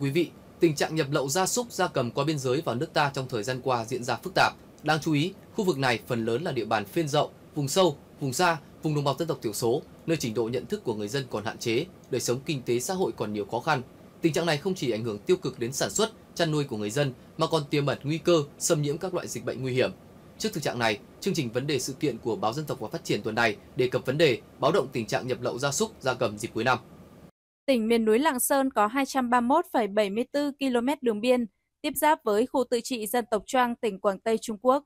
Thưa quý vị, tình trạng nhập lậu gia súc, gia cầm qua biên giới vào nước ta trong thời gian qua diễn ra phức tạp. Đáng chú ý, khu vực này phần lớn là địa bàn phiên rộng, vùng sâu, vùng xa, vùng đồng bào dân tộc thiểu số, nơi trình độ nhận thức của người dân còn hạn chế, đời sống kinh tế xã hội còn nhiều khó khăn. Tình trạng này không chỉ ảnh hưởng tiêu cực đến sản xuất, chăn nuôi của người dân mà còn tiềm ẩn nguy cơ xâm nhiễm các loại dịch bệnh nguy hiểm. Trước thực trạng này, chương trình vấn đề sự kiện của báo Dân tộc và Phát triển tuần này đề cập vấn đề báo động tình trạng nhập lậu gia súc, gia cầm dịp cuối năm. Tỉnh miền núi Lạng Sơn có 231,74 km đường biên, tiếp giáp với khu tự trị dân tộc Choang, tỉnh Quảng Tây, Trung Quốc.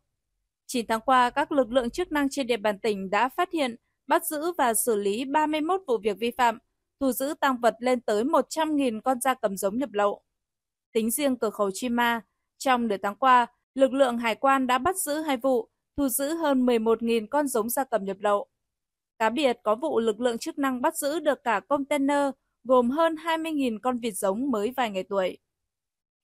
9 tháng qua, các lực lượng chức năng trên địa bàn tỉnh đã phát hiện, bắt giữ và xử lý 31 vụ việc vi phạm, thu giữ tăng vật lên tới 100.000 con da cầm giống nhập lậu. Tính riêng cửa khẩu Chi Ma, trong nửa tháng qua, lực lượng hải quan đã bắt giữ hai vụ, thu giữ hơn 11.000 con giống da cầm nhập lậu. Cá biệt có vụ lực lượng chức năng bắt giữ được cả container gồm hơn 20.000 con vịt giống mới vài ngày tuổi.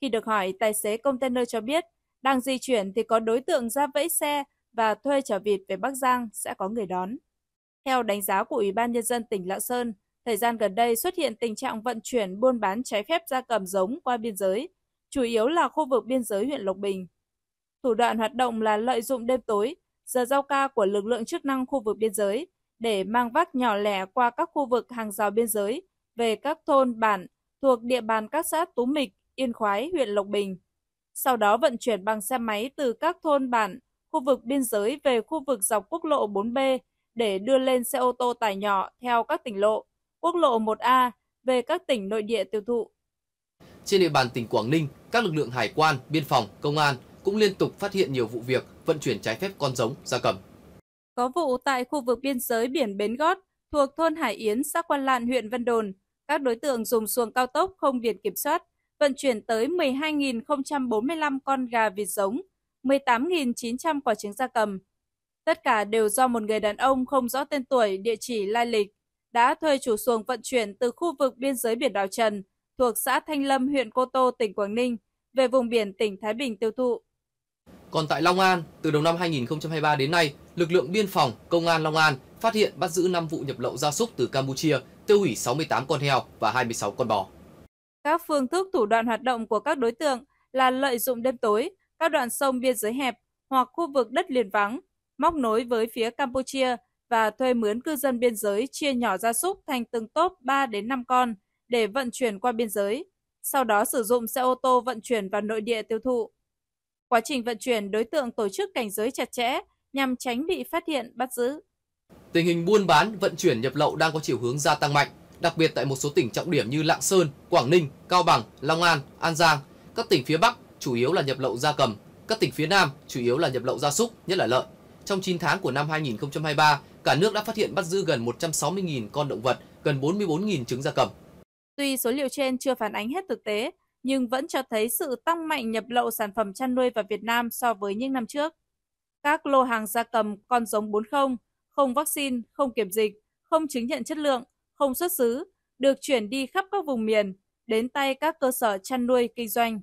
Khi được hỏi, tài xế container cho biết, đang di chuyển thì có đối tượng ra vẫy xe và thuê chở vịt về Bắc Giang sẽ có người đón. Theo đánh giá của Ủy ban Nhân dân tỉnh Lạng Sơn, thời gian gần đây xuất hiện tình trạng vận chuyển buôn bán trái phép gia cầm giống qua biên giới, chủ yếu là khu vực biên giới huyện Lộc Bình. Thủ đoạn hoạt động là lợi dụng đêm tối, giờ giao ca của lực lượng chức năng khu vực biên giới để mang vác nhỏ lẻ qua các khu vực hàng rào biên giới về các thôn bản thuộc địa bàn các xã Tú Mịch, Yên Khoái, huyện Lộc Bình. Sau đó vận chuyển bằng xe máy từ các thôn bản, khu vực biên giới về khu vực dọc quốc lộ 4B để đưa lên xe ô tô tải nhỏ theo các tỉnh lộ, quốc lộ 1A về các tỉnh nội địa tiêu thụ. Trên địa bàn tỉnh Quảng Ninh, các lực lượng hải quan, biên phòng, công an cũng liên tục phát hiện nhiều vụ việc vận chuyển trái phép con giống, gia cầm. Có vụ tại khu vực biên giới biển Bến Gót thuộc thôn Hải Yến, xã Quan Lạn, huyện Vân Đồn, các đối tượng dùng xuồng cao tốc không biển kiểm soát vận chuyển tới 12.045 con gà vịt giống, 18.900 quả trứng gia cầm. Tất cả đều do một người đàn ông không rõ tên tuổi, địa chỉ lai lịch, đã thuê chủ xuồng vận chuyển từ khu vực biên giới biển đảo Trần thuộc xã Thanh Lâm, huyện Cô Tô, tỉnh Quảng Ninh về vùng biển tỉnh Thái Bình tiêu thụ. Còn tại Long An, từ đầu năm 2023 đến nay, lực lượng biên phòng, công an Long An phát hiện bắt giữ 5 vụ nhập lậu gia súc từ Campuchia tiêu hủy 68 con heo và 26 con bò. Các phương thức thủ đoạn hoạt động của các đối tượng là lợi dụng đêm tối, các đoạn sông biên giới hẹp hoặc khu vực đất liền vắng, móc nối với phía Campuchia và thuê mướn cư dân biên giới chia nhỏ gia súc thành từng tốp 3 đến 5 con để vận chuyển qua biên giới, sau đó sử dụng xe ô tô vận chuyển vào nội địa tiêu thụ. Quá trình vận chuyển, đối tượng tổ chức cảnh giới chặt chẽ nhằm tránh bị phát hiện, bắt giữ. Tình hình buôn bán, vận chuyển nhập lậu đang có chiều hướng gia tăng mạnh, đặc biệt tại một số tỉnh trọng điểm như Lạng Sơn, Quảng Ninh, Cao Bằng, Long An, An Giang. Các tỉnh phía Bắc chủ yếu là nhập lậu gia cầm, các tỉnh phía Nam chủ yếu là nhập lậu gia súc, nhất là lợn. Trong 9 tháng của năm 2023, cả nước đã phát hiện bắt giữ gần 160.000 con động vật, gần 44.000 trứng gia cầm. Tuy số liệu trên chưa phản ánh hết thực tế, nhưng vẫn cho thấy sự tăng mạnh nhập lậu sản phẩm chăn nuôi vào Việt Nam so với những năm trước. Các lô hàng gia cầm con giống 40, không vaccine, không kiểm dịch, không chứng nhận chất lượng, không xuất xứ, được chuyển đi khắp các vùng miền, đến tay các cơ sở chăn nuôi kinh doanh.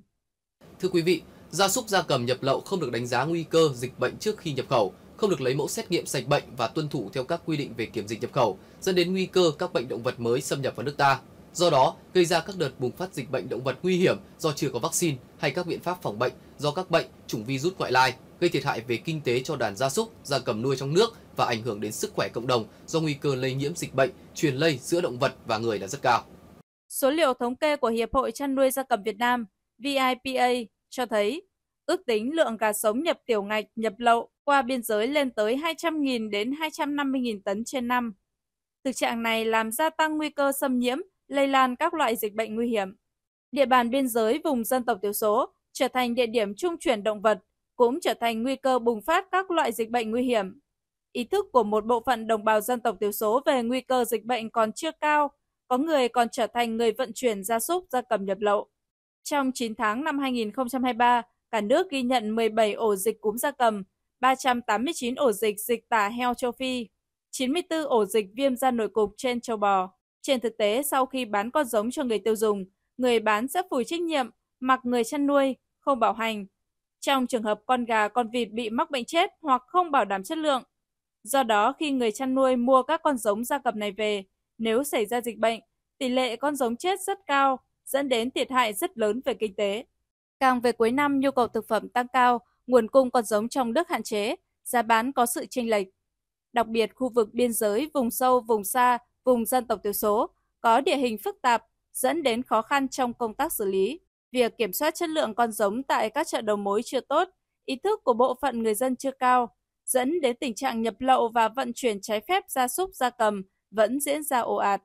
Thưa quý vị, gia súc gia cầm nhập lậu không được đánh giá nguy cơ dịch bệnh trước khi nhập khẩu, không được lấy mẫu xét nghiệm sạch bệnh và tuân thủ theo các quy định về kiểm dịch nhập khẩu, dẫn đến nguy cơ các bệnh động vật mới xâm nhập vào nước ta. Do đó, gây ra các đợt bùng phát dịch bệnh động vật nguy hiểm do chưa có vaccine hay các biện pháp phòng bệnh do các bệnh, chủng virus ngoại lai, gây thiệt hại về kinh tế cho đàn gia súc, gia cầm nuôi trong nước và ảnh hưởng đến sức khỏe cộng đồng do nguy cơ lây nhiễm dịch bệnh, truyền lây giữa động vật và người là rất cao. Số liệu thống kê của Hiệp hội chăn nuôi gia cầm Việt Nam VIPA cho thấy ước tính lượng gà sống nhập tiểu ngạch nhập lậu qua biên giới lên tới 200.000 đến 250.000 tấn trên năm. Thực trạng này làm gia tăng nguy cơ xâm nhiễm, lây lan các loại dịch bệnh nguy hiểm. Địa bàn biên giới vùng dân tộc thiểu số trở thành địa điểm trung chuyển động vật, cũng trở thành nguy cơ bùng phát các loại dịch bệnh nguy hiểm. Ý thức của một bộ phận đồng bào dân tộc thiểu số về nguy cơ dịch bệnh còn chưa cao, có người còn trở thành người vận chuyển gia súc gia cầm nhập lậu. Trong 9 tháng năm 2023, cả nước ghi nhận 17 ổ dịch cúm gia cầm, 389 ổ dịch dịch tả heo châu Phi, 94 ổ dịch viêm da nội cục trên châu bò. Trên thực tế, sau khi bán con giống cho người tiêu dùng, người bán sẽ phủi trách nhiệm, mặc người chăn nuôi, không bảo hành. Trong trường hợp con gà, con vịt bị mắc bệnh chết hoặc không bảo đảm chất lượng. Do đó, khi người chăn nuôi mua các con giống gia cầm này về, nếu xảy ra dịch bệnh, tỷ lệ con giống chết rất cao, dẫn đến thiệt hại rất lớn về kinh tế. Càng về cuối năm, nhu cầu thực phẩm tăng cao, nguồn cung con giống trong nước hạn chế, giá bán có sự chênh lệch. Đặc biệt, khu vực biên giới, vùng sâu, vùng xa, vùng dân tộc thiểu số có địa hình phức tạp, dẫn đến khó khăn trong công tác xử lý. Việc kiểm soát chất lượng con giống tại các chợ đầu mối chưa tốt, ý thức của bộ phận người dân chưa cao, dẫn đến tình trạng nhập lậu và vận chuyển trái phép gia súc gia cầm vẫn diễn ra ồ ạt.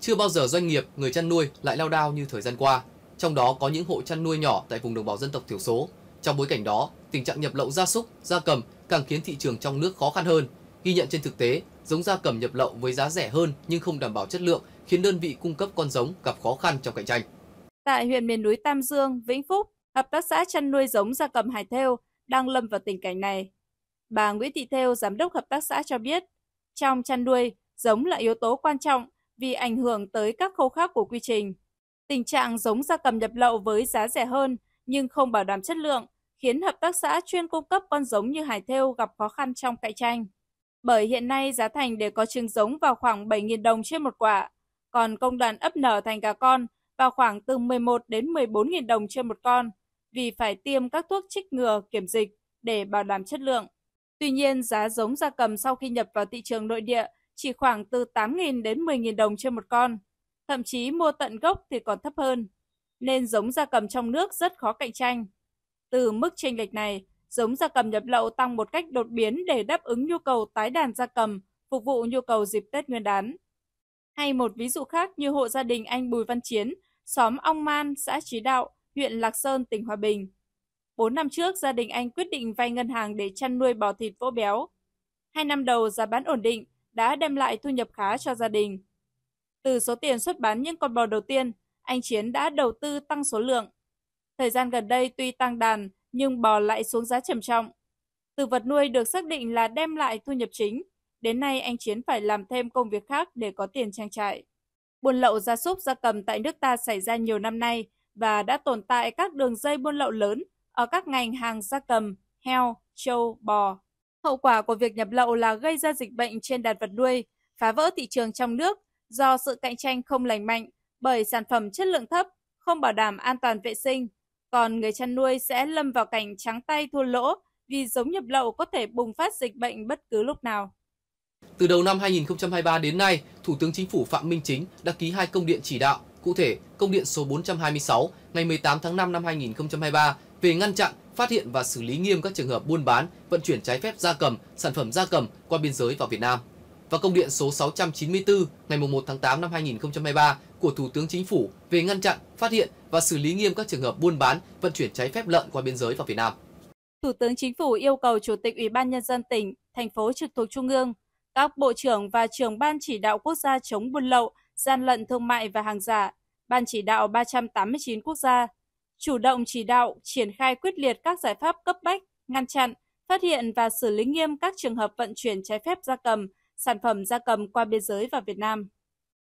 Chưa bao giờ doanh nghiệp, người chăn nuôi lại lao đao như thời gian qua, trong đó có những hộ chăn nuôi nhỏ tại vùng đồng bào dân tộc thiểu số. Trong bối cảnh đó, tình trạng nhập lậu gia súc, gia cầm càng khiến thị trường trong nước khó khăn hơn. Ghi nhận trên thực tế, giống gia cầm nhập lậu với giá rẻ hơn nhưng không đảm bảo chất lượng khiến đơn vị cung cấp con giống gặp khó khăn trong cạnh tranh. Tại huyện miền núi Tam Dương, Vĩnh Phúc, hợp tác xã chăn nuôi giống gia cầm Hải Thêu đang lâm vào tình cảnh này. Bà Nguyễn Thị Thêu, giám đốc hợp tác xã cho biết, trong chăn nuôi, giống là yếu tố quan trọng vì ảnh hưởng tới các khâu khác của quy trình. Tình trạng giống gia cầm nhập lậu với giá rẻ hơn nhưng không bảo đảm chất lượng khiến hợp tác xã chuyên cung cấp con giống như Hải Thêu gặp khó khăn trong cạnh tranh. Bởi hiện nay giá thành để có trứng giống vào khoảng 7.000 đồng trên một quả, còn công đoạn ấp nở thành gà con vào khoảng từ 11 đến 14.000 đồng trên một con vì phải tiêm các thuốc trích ngừa kiểm dịch để bảo đảm chất lượng. Tuy nhiên, giá giống gia cầm sau khi nhập vào thị trường nội địa chỉ khoảng từ 8.000 đến 10.000 đồng trên một con, thậm chí mua tận gốc thì còn thấp hơn, nên giống gia cầm trong nước rất khó cạnh tranh. Từ mức chênh lệch này, giống gia cầm nhập lậu tăng một cách đột biến để đáp ứng nhu cầu tái đàn gia cầm, phục vụ nhu cầu dịp Tết Nguyên đán. Hay một ví dụ khác như hộ gia đình anh Bùi Văn Chiến xóm Ong Man, xã Trí Đạo, huyện Lạc Sơn, tỉnh Hòa Bình. bốn năm trước, gia đình anh quyết định vay ngân hàng để chăn nuôi bò thịt vỗ béo. Hai năm đầu giá bán ổn định đã đem lại thu nhập khá cho gia đình. Từ số tiền xuất bán những con bò đầu tiên, anh Chiến đã đầu tư tăng số lượng. Thời gian gần đây tuy tăng đàn nhưng bò lại xuống giá trầm trọng. Từ vật nuôi được xác định là đem lại thu nhập chính, đến nay anh Chiến phải làm thêm công việc khác để có tiền trang trải Buôn lậu gia súc gia cầm tại nước ta xảy ra nhiều năm nay và đã tồn tại các đường dây buôn lậu lớn ở các ngành hàng gia cầm, heo, trâu, bò. Hậu quả của việc nhập lậu là gây ra dịch bệnh trên đàn vật nuôi, phá vỡ thị trường trong nước do sự cạnh tranh không lành mạnh bởi sản phẩm chất lượng thấp, không bảo đảm an toàn vệ sinh, còn người chăn nuôi sẽ lâm vào cảnh trắng tay thua lỗ vì giống nhập lậu có thể bùng phát dịch bệnh bất cứ lúc nào. Từ đầu năm 2023 đến nay, Thủ tướng Chính phủ Phạm Minh Chính đã ký hai công điện chỉ đạo, cụ thể công điện số 426 ngày 18 tháng 5 năm 2023 về ngăn chặn, phát hiện và xử lý nghiêm các trường hợp buôn bán, vận chuyển trái phép gia cầm, sản phẩm gia cầm qua biên giới vào Việt Nam và công điện số 694 ngày 1 tháng 8 năm 2023 của Thủ tướng Chính phủ về ngăn chặn, phát hiện và xử lý nghiêm các trường hợp buôn bán, vận chuyển trái phép lợn qua biên giới vào Việt Nam. Thủ tướng Chính phủ yêu cầu Chủ tịch Ủy ban Nhân dân tỉnh, thành phố trực thuộc Trung ương các bộ trưởng và trưởng ban chỉ đạo quốc gia chống buôn lậu, gian lận thương mại và hàng giả, ban chỉ đạo 389 quốc gia, chủ động chỉ đạo triển khai quyết liệt các giải pháp cấp bách, ngăn chặn, phát hiện và xử lý nghiêm các trường hợp vận chuyển trái phép gia cầm, sản phẩm gia cầm qua biên giới vào Việt Nam.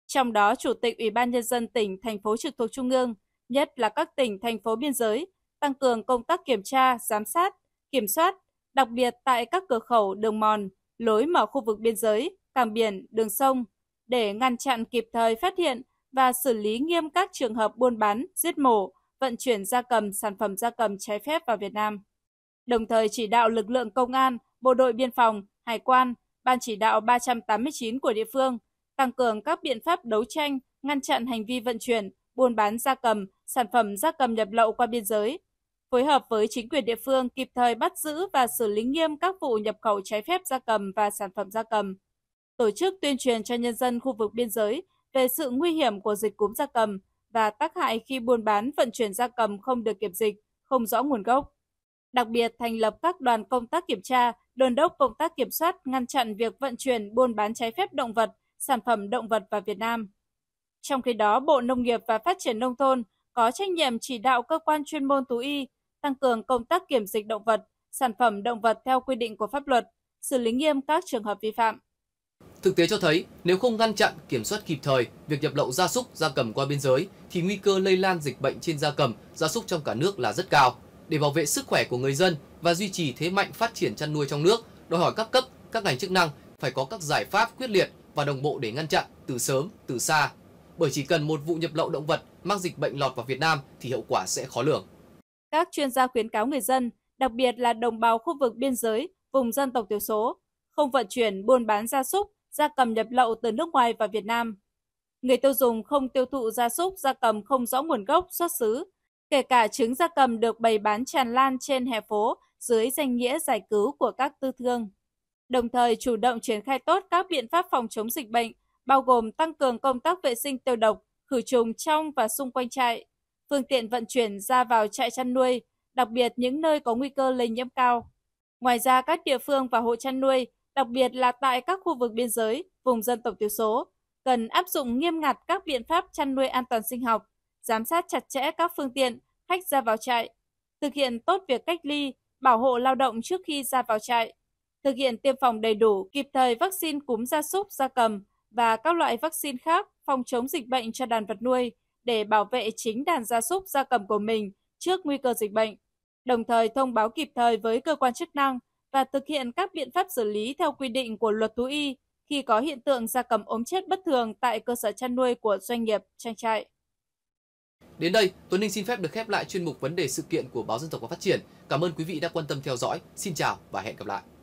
Trong đó, Chủ tịch Ủy ban Nhân dân tỉnh, thành phố trực thuộc Trung ương, nhất là các tỉnh, thành phố biên giới, tăng cường công tác kiểm tra, giám sát, kiểm soát, đặc biệt tại các cửa khẩu, đường mòn, lối mở khu vực biên giới, cảng biển, đường sông để ngăn chặn kịp thời phát hiện và xử lý nghiêm các trường hợp buôn bán, giết mổ, vận chuyển gia cầm, sản phẩm gia cầm trái phép vào Việt Nam. Đồng thời chỉ đạo lực lượng công an, bộ đội biên phòng, hải quan, ban chỉ đạo 389 của địa phương tăng cường các biện pháp đấu tranh, ngăn chặn hành vi vận chuyển, buôn bán gia cầm, sản phẩm gia cầm nhập lậu qua biên giới, phối hợp với chính quyền địa phương kịp thời bắt giữ và xử lý nghiêm các vụ nhập khẩu trái phép gia cầm và sản phẩm gia cầm, tổ chức tuyên truyền cho nhân dân khu vực biên giới về sự nguy hiểm của dịch cúm gia cầm và tác hại khi buôn bán vận chuyển gia cầm không được kiểm dịch, không rõ nguồn gốc. Đặc biệt thành lập các đoàn công tác kiểm tra, đôn đốc công tác kiểm soát ngăn chặn việc vận chuyển buôn bán trái phép động vật, sản phẩm động vật vào Việt Nam. Trong khi đó, Bộ Nông nghiệp và Phát triển Nông thôn có trách nhiệm chỉ đạo cơ quan chuyên môn thú y tăng cường công tác kiểm dịch động vật, sản phẩm động vật theo quy định của pháp luật, xử lý nghiêm các trường hợp vi phạm. Thực tế cho thấy, nếu không ngăn chặn, kiểm soát kịp thời việc nhập lậu gia súc, gia cầm qua biên giới thì nguy cơ lây lan dịch bệnh trên gia cầm, gia súc trong cả nước là rất cao. Để bảo vệ sức khỏe của người dân và duy trì thế mạnh phát triển chăn nuôi trong nước, đòi hỏi các cấp, các ngành chức năng phải có các giải pháp quyết liệt và đồng bộ để ngăn chặn từ sớm, từ xa. Bởi chỉ cần một vụ nhập lậu động vật mang dịch bệnh lọt vào Việt Nam thì hậu quả sẽ khó lường. Các chuyên gia khuyến cáo người dân, đặc biệt là đồng bào khu vực biên giới, vùng dân tộc thiểu số, không vận chuyển buôn bán gia súc, gia cầm nhập lậu từ nước ngoài vào Việt Nam. Người tiêu dùng không tiêu thụ gia súc, gia cầm không rõ nguồn gốc, xuất xứ, kể cả trứng gia cầm được bày bán tràn lan trên hè phố dưới danh nghĩa giải cứu của các tư thương. Đồng thời chủ động triển khai tốt các biện pháp phòng chống dịch bệnh, bao gồm tăng cường công tác vệ sinh tiêu độc, khử trùng trong và xung quanh trại, phương tiện vận chuyển ra vào trại chăn nuôi, đặc biệt những nơi có nguy cơ lây nhiễm cao. Ngoài ra, các địa phương và hộ chăn nuôi, đặc biệt là tại các khu vực biên giới, vùng dân tộc thiểu số, cần áp dụng nghiêm ngặt các biện pháp chăn nuôi an toàn sinh học, giám sát chặt chẽ các phương tiện, khách ra vào trại, thực hiện tốt việc cách ly, bảo hộ lao động trước khi ra vào trại, thực hiện tiêm phòng đầy đủ kịp thời vaccine cúm gia súc, gia cầm và các loại vaccine khác phòng chống dịch bệnh cho đàn vật nuôi, để bảo vệ chính đàn gia súc gia cầm của mình trước nguy cơ dịch bệnh, đồng thời thông báo kịp thời với cơ quan chức năng và thực hiện các biện pháp xử lý theo quy định của luật thú y khi có hiện tượng gia cầm ốm chết bất thường tại cơ sở chăn nuôi của doanh nghiệp, trang trại. Đến đây, Tuấn Ninh xin phép được khép lại chuyên mục vấn đề sự kiện của Báo Dân tộc và Phát triển. Cảm ơn quý vị đã quan tâm theo dõi. Xin chào và hẹn gặp lại.